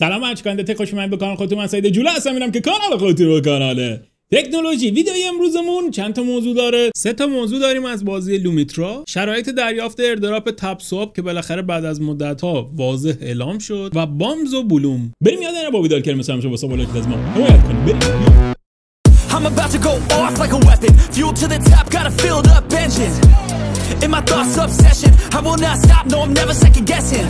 سلام اشکانده تک خوش من به کانال خودتون من سعید جولا هستم میرم که کانال خودتون رو کاناله تکنولوژی ویدیو امروزمون چند تا موضوع داره سه تا موضوع داریم از بازی لومیترا شرایط دریافت اردراپ تب سوپ که بالاخره بعد از مدت ها واضح اعلام شد و بامز و بلوم بریم یاد اینا با ویدال کریم سمش با سوال از ما حمایت کنیم بریم I'm about to go off like a weapon Fuel to the top, got a filled up engine In my thoughts obsession I will not stop, no I'm never second guessing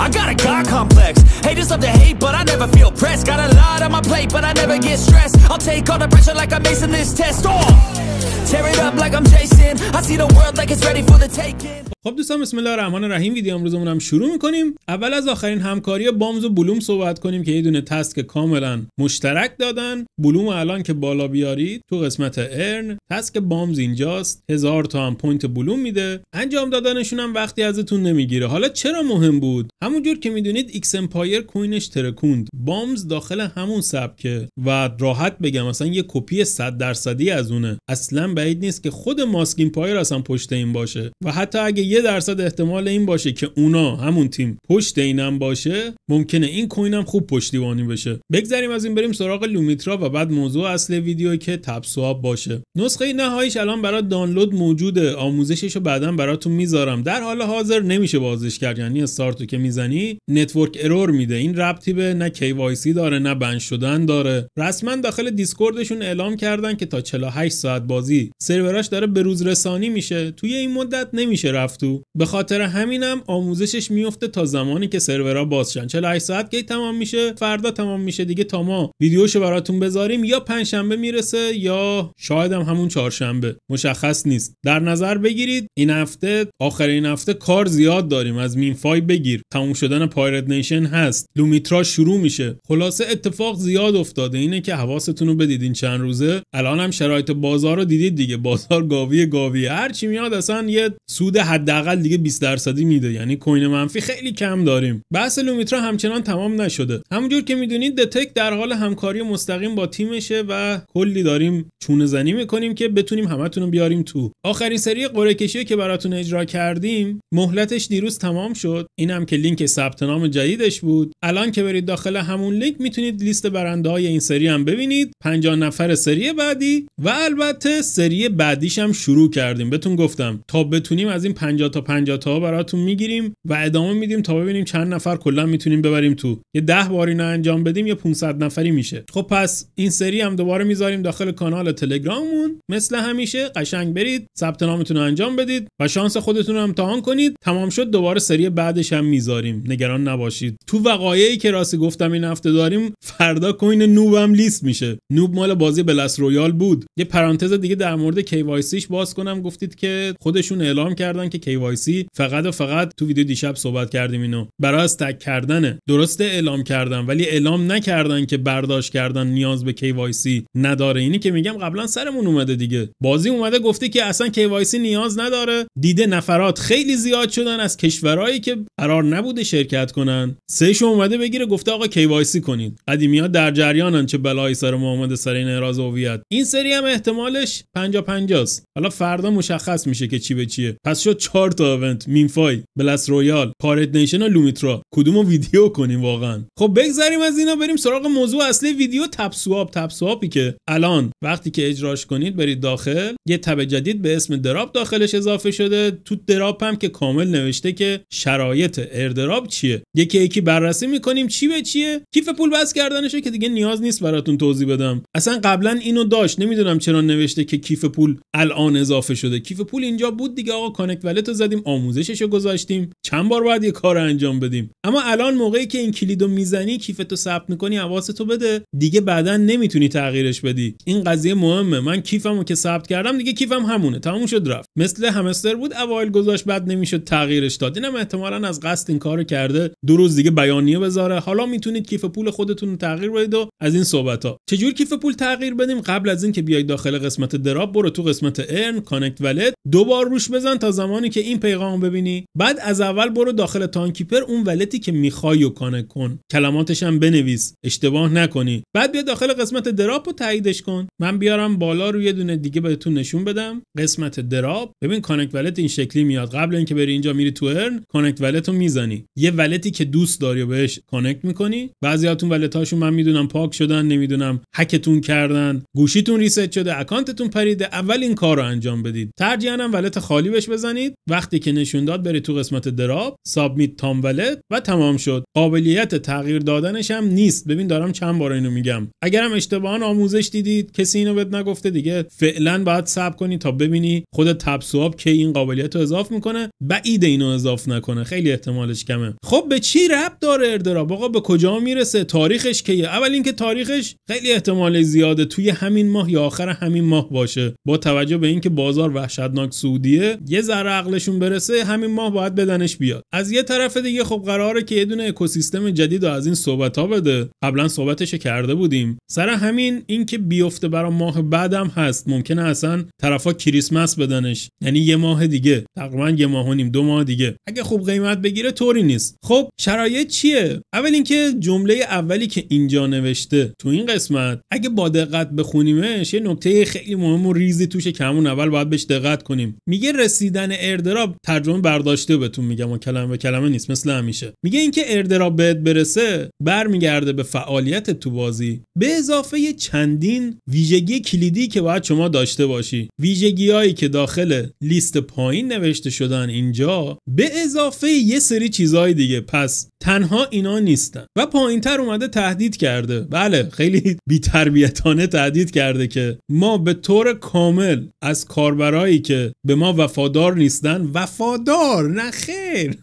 I got a God complex Haters love to hate, but I never feel pressed Got a lot on my plate, but I never get stressed I'll take all the pressure like I'm acing this test oh! Tear it up like I'm Jason I see the world like it's ready for the taking خب دوستان بسم الله الرحمن الرحیم ویدیو امروزمون هم شروع میکنیم اول از آخرین همکاری بامز و بلوم صحبت کنیم که یه دونه تسک کاملا مشترک دادن بلوم الان که بالا بیارید تو قسمت ارن تسک بامز اینجاست هزار تا هم پوینت بلوم میده انجام دادنشون هم وقتی ازتون نمیگیره حالا چرا مهم بود همونجور که میدونید ایکس امپایر کوینش ترکوند بامز داخل همون سبکه و راحت بگم اصلا یه کپی 100 درصدی از اونه اصلا بعید نیست که خود ماسک امپایر اصلا پشت این باشه و حتی اگه یه درصد احتمال این باشه که اونا همون تیم پشت اینم باشه ممکنه این کوینم خوب پشتیبانی بشه بگذریم از این بریم سراغ لومیترا و بعد موضوع اصل ویدیو که تب باشه نسخه نهاییش الان برای دانلود موجوده آموزشش رو بعدا براتون میذارم در حال حاضر نمیشه بازش کرد یعنی استارتو که میزنی نتورک ارور میده این ربطی به نه KYC داره نه بند شدن داره رسما داخل دیسکوردشون اعلام کردن که تا 48 ساعت بازی سروراش داره به روز رسانی میشه توی این مدت نمیشه رفتو به خاطر همینم آموزشش میفته تا زمانی که سرورها بازشن 48 ساعت کی تمام میشه فردا تمام میشه دیگه تا ما ویدیوشو براتون بذاریم یا پنجشنبه میرسه یا شاید هم همون چهارشنبه مشخص نیست در نظر بگیرید این هفته این هفته کار زیاد داریم از فای بگیر تموم شدن پایرت نیشن هست لومیترا شروع میشه خلاصه اتفاق زیاد افتاده اینه که حواستون رو بدید این چند روزه الان هم شرایط بازار رو دیدید دیگه بازار گاوی گاوی هر چی میاد اصلا یه سود حداقل دیگه 20 درصدی میده یعنی کوین منفی خیلی کم داریم بحث لومیترا همچنان تمام نشده همونجور که میدونید دتک در حال همکاری مستقیم با تیمشه و کلی داریم چونه زنی میکنیم که بتونیم همتون رو بیاریم تو آخرین سری قرعه که براتون اجرا کردیم مهلتش دیروز تمام شد اینم که لینک ثبت نام جدیدش بود الان که برید داخل همون لینک میتونید لیست برنده های این سری هم ببینید 50 نفر سری بعدی و البته سری بعدیش هم شروع کردیم بهتون گفتم تا بتونیم از این 50 تا 50 تا براتون میگیریم و ادامه میدیم تا ببینیم چند نفر کلا میتونیم ببریم تو یه 10 بار اینو انجام بدیم یه 500 نفری میشه خب پس این سری هم دوباره میذاریم داخل کانال تلگراممون مثل همیشه قشنگ برید ثبت نامتون رو انجام بدید و شانس خودتون رو امتحان کنید تمام شد دوباره سری بعدش هم میذاریم نگران نباشید تو وقایعی که راستی گفتم این هفته داریم فردا کوین هم لیست میشه نوب مال بازی بلس رویال بود یه پرانتز دیگه در مورد کیوایسیش باز کنم گفتید که خودشون اعلام کردن که کیوایسی فقط و فقط تو ویدیو دیشب صحبت کردیم اینو برای تک کردنه درسته اعلام کردن ولی اعلام نکردن که برداشت کردن نیاز به کیوایسی نداره اینی که میگم قبلا سرمون اومده دیگه بازی اومده گفته که اصلا کیوایسی نیاز نداره دیده نفرات خیلی زیاد شدن از کشورهایی که قرار نبود بوده شرکت کنن سهش اومده بگیره گفته آقا کی وایسی کنید قدیمی ها در جریانن چه بلایی سر ما سر این اعراض هویت این سری هم احتمالش 50 50 است حالا فردا مشخص میشه که چی به چیه پس شد 4 تا ایونت مینفای بلس رویال پارت نیشن و لومیترا کدومو ویدیو کنیم واقعا خب بگذریم از اینا بریم سراغ موضوع اصلی ویدیو تپ سواب تپ سوابی که الان وقتی که اجراش کنید برید داخل یه تب جدید به اسم دراپ داخلش اضافه شده تو دراب هم که کامل نوشته که شرایط ارد استراب چیه یکی یکی بررسی میکنیم چی به چیه کیف پول بس کردنشه که دیگه نیاز نیست براتون توضیح بدم اصلا قبلا اینو داشت نمیدونم چرا نوشته که کیف پول الان اضافه شده کیف پول اینجا بود دیگه آقا کانکت ولت رو زدیم آموزشش رو گذاشتیم چند بار باید یه کار انجام بدیم اما الان موقعی که این کلیدو میزنی کیفتو ثبت میکنی حواستو بده دیگه بعدا نمیتونی تغییرش بدی این قضیه مهمه من کیفمو که ثبت کردم دیگه کیفم همونه تموم شد رفت مثل همستر بود اوایل گذاشت بعد نمیشد تغییرش داد اینم از قصد کار کرده دو روز دیگه بیانیه بذاره حالا میتونید کیف پول خودتون رو تغییر بدید و از این صحبت ها چجور کیف پول تغییر بدیم قبل از اینکه بیاید داخل قسمت دراب برو تو قسمت ارن کانکت ولت دو بار روش بزن تا زمانی که این پیغام ببینی بعد از اول برو داخل تانکیپر اون ولتی که میخوای و کانکت کن کلماتش هم بنویس اشتباه نکنی بعد بیا داخل قسمت دراپ رو تاییدش کن من بیارم بالا رو یه دونه دیگه بهتون نشون بدم قسمت دراپ ببین کانکت ولت این شکلی میاد قبل اینکه بری اینجا میری تو ارن کانکت ولت رو میزنی یه ولتی که دوست داری و بهش کانکت میکنی هاتون ولت هاشون من میدونم پاک شدن نمیدونم هکتون کردن گوشیتون ریست شده اکانتتون پریده اول این کار رو انجام بدید ترجیحاً ولت خالی بهش بزنید وقتی که نشون داد بری تو قسمت دراب سابمیت تام ولت و تمام شد قابلیت تغییر دادنش هم نیست ببین دارم چند بار اینو میگم اگرم اشتباه آموزش دیدید کسی اینو بهت نگفته دیگه فعلا باید صبر کنی تا ببینی خود تپ سواب که این قابلیت رو میکنه بعید اینو اضافه نکنه خیلی احتمالش کمه خب به چی رب داره اردرا آقا به کجا میرسه تاریخش کیه اول اینکه تاریخش خیلی احتمال زیاده توی همین ماه یا آخر همین ماه باشه با توجه به اینکه بازار وحشتناک سعودیه یه ذره عقلشون برسه همین ماه باید بدنش بیاد از یه طرف دیگه خب قراره که یه دونه اکوسیستم جدید رو از این صحبت ها بده قبلا صحبتش کرده بودیم سر همین اینکه بیفته برا ماه بعدم هست ممکنه اصلا طرفا کریسمس بدنش یعنی یه ماه دیگه تقریبا یه ماه و نیم دو ماه دیگه اگه خوب قیمت بگیره تو نیست خب شرایط چیه اول اینکه جمله اولی که اینجا نوشته تو این قسمت اگه با دقت بخونیمش یه نکته خیلی مهم و ریزی توشه که همون اول باید بهش دقت کنیم میگه رسیدن اردراب ترجمه برداشته بهتون میگم و کلمه به کلمه نیست مثل همیشه میگه اینکه اردراب بهت برسه برمیگرده به فعالیت تو بازی به اضافه چندین ویژگی کلیدی که باید شما داشته باشی ویژگی که داخل لیست پایین نوشته شدن اینجا به اضافه یه سری چیز چیزهای دیگه پس تنها اینا نیستن و پایین تر اومده تهدید کرده بله خیلی بیتربیتانه تهدید کرده که ما به طور کامل از کاربرایی که به ما وفادار نیستن وفادار نه خیر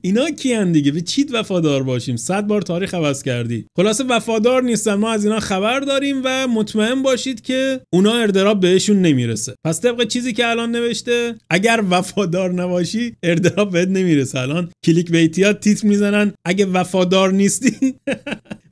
اینا کیان دیگه به چیت وفادار باشیم صد بار تاریخ عوض کردی خلاصه وفادار نیستن ما از اینا خبر داریم و مطمئن باشید که اونا اردراب بهشون نمیرسه پس طبق چیزی که الان نوشته اگر وفادار نباشی اردراب بهت نمیرسه الان کلیک بیتیا تیتر میزنن اگه وفادار نیستی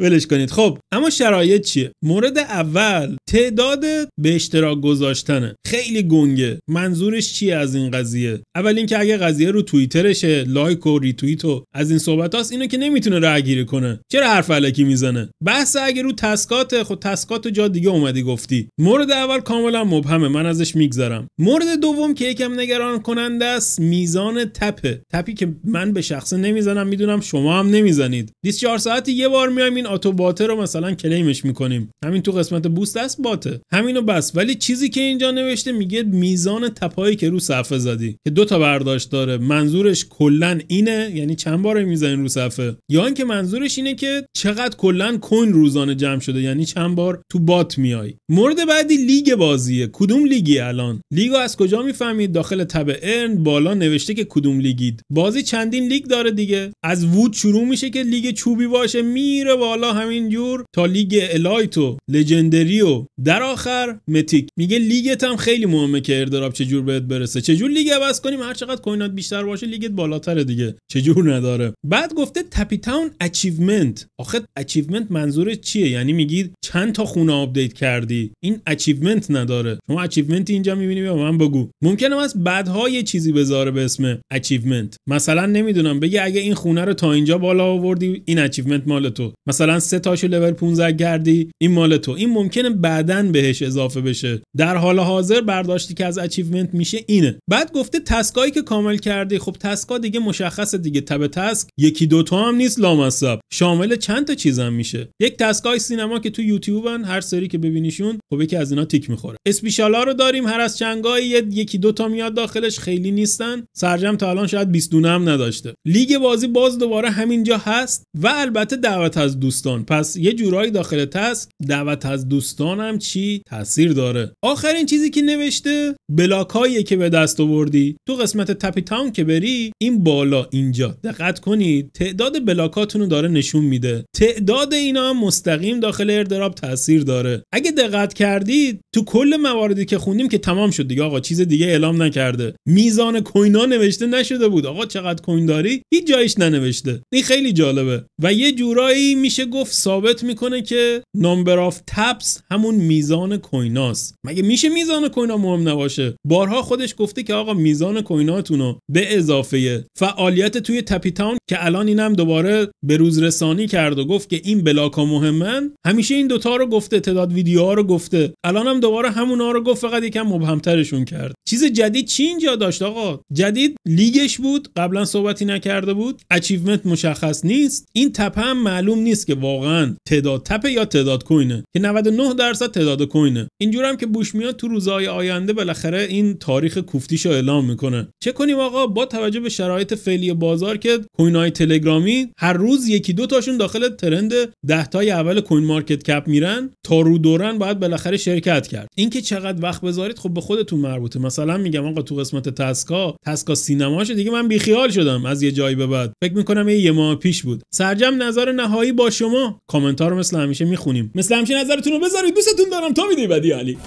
ولش کنید خب اما شرایط چیه مورد اول تعداد به اشتراک گذاشتن خیلی گنگه منظورش چیه از این قضیه اول اینکه اگه قضیه رو توییترشه لایک و ریتوییت و از این صحبت هاست اینو که نمیتونه رأیگیری کنه چرا حرف علکی میزنه بحث اگه رو تسکات خب تسکات جا دیگه اومدی گفتی مورد اول کاملا مبهمه من ازش میگذرم مورد دوم که یکم نگران کننده است میزان تپه تپی که من به شخصه نمیزنم میدونم شما هم نمیزنید 24 ساعتی یه بار میایم این آتو باته رو مثلا کلیمش میکنیم همین تو قسمت بوست است باته همینو بس ولی چیزی که اینجا نوشته میگه میزان تپایی که رو صفحه زدی که دو تا برداشت داره منظورش کلا اینه یعنی چند بار میزنین رو صفحه یا اینکه منظورش اینه که چقدر کلا کوین روزانه جمع شده یعنی چند بار تو بات میای مورد بعدی لیگ بازیه کدوم لیگی الان لیگو از کجا میفهمید داخل تب ارن بالا نوشته که کدوم لیگید بازی چندین لیگ داره دیگه از وود شروع میشه که لیگ چوبی باشه میره همین همینجور تا لیگ الایت و لجندری و در آخر متیک میگه لیگت هم خیلی مهمه که اردراب چجور بهت برسه چجور لیگ عوض کنیم هر چقدر کوینات بیشتر باشه لیگت بالاتره دیگه چجور نداره بعد گفته تپی تاون اچیومنت آخه اچیومنت منظور چیه یعنی میگید چند تا خونه آپدیت کردی این اچیومنت نداره شما اچیومنت اینجا میبینی به من بگو ممکنه از بعدها یه چیزی بذاره به اسم اچیومنت مثلا نمیدونم بگه اگه این خونه رو تا اینجا بالا آوردی این اچیومنت مال تو مثلا مثلا سه تاشو لول 15 کردی این مال تو این ممکنه بعدا بهش اضافه بشه در حال حاضر برداشتی که از اچیومنت میشه اینه بعد گفته تسکایی که کامل کردی خب تسکا دیگه مشخص دیگه تب تسک یکی تا هم نیست لامصب شامل چند تا چیزم میشه یک تسکای سینما که تو یوتیوبن هر سری که ببینیشون خب یکی از اینا تیک میخوره اسپیشالا رو داریم هر از چنگای یکی تا میاد داخلش خیلی نیستن سرجم تا الان شاید 20 دونه هم نداشته لیگ بازی باز دوباره همینجا هست و البته دعوت از دوست دوستان پس یه جورایی داخل تسک دعوت از دوستان هم چی تاثیر داره آخرین چیزی که نوشته بلاکایی که به دست آوردی تو قسمت تپی تاون که بری این بالا اینجا دقت کنید تعداد بلاکاتونو رو داره نشون میده تعداد اینا هم مستقیم داخل اردراب تاثیر داره اگه دقت کردید تو کل مواردی که خوندیم که تمام شد دیگه آقا چیز دیگه اعلام نکرده میزان کوینا نوشته نشده بود آقا چقدر کوین داری هیچ جایش ننوشته این خیلی جالبه و یه جورایی میشه گفت ثابت میکنه که نمبر آف تپس همون میزان کویناست مگه میشه میزان کوینا مهم نباشه بارها خودش گفته که آقا میزان کویناتونو به اضافه فعالیت توی تپی تاون که الان اینم دوباره به روز رسانی کرد و گفت که این بلاکا مهمن همیشه این دوتا رو گفته تعداد ویدیوها رو گفته الانم دوباره همونا رو گفت فقط یکم مبهمترشون کرد چیز جدید چی اینجا داشت آقا جدید لیگش بود قبلا صحبتی نکرده بود اچیومنت مشخص نیست این تپه هم معلوم نیست که واقعا تعداد تپه یا تعداد کوینه که 99 درصد تعداد کوینه اینجور هم که بوش میاد تو روزهای آینده بالاخره این تاریخ کوفتیشو اعلام میکنه چه کنیم آقا با توجه به شرایط فعلی بازار که های تلگرامی هر روز یکی دو تاشون داخل ترند ده تای اول کوین مارکت کپ میرن تا رو دورن باید بالاخره شرکت کرد اینکه چقدر وقت بذارید خب به خودتون مربوطه مثلا میگم آقا تو قسمت تسکا تسکا سینماش دیگه من بیخیال شدم از یه جایی به بعد فکر میکنم یه ماه پیش بود سرجم نظر نهایی با شما کامنتار رو مثل همیشه میخونیم مثل همیشه نظرتون رو بذارید دوستتون دارم تا ویدیو بعدی علی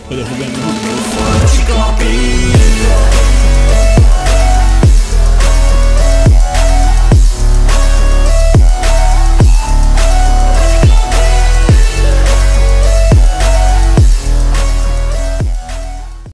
خدا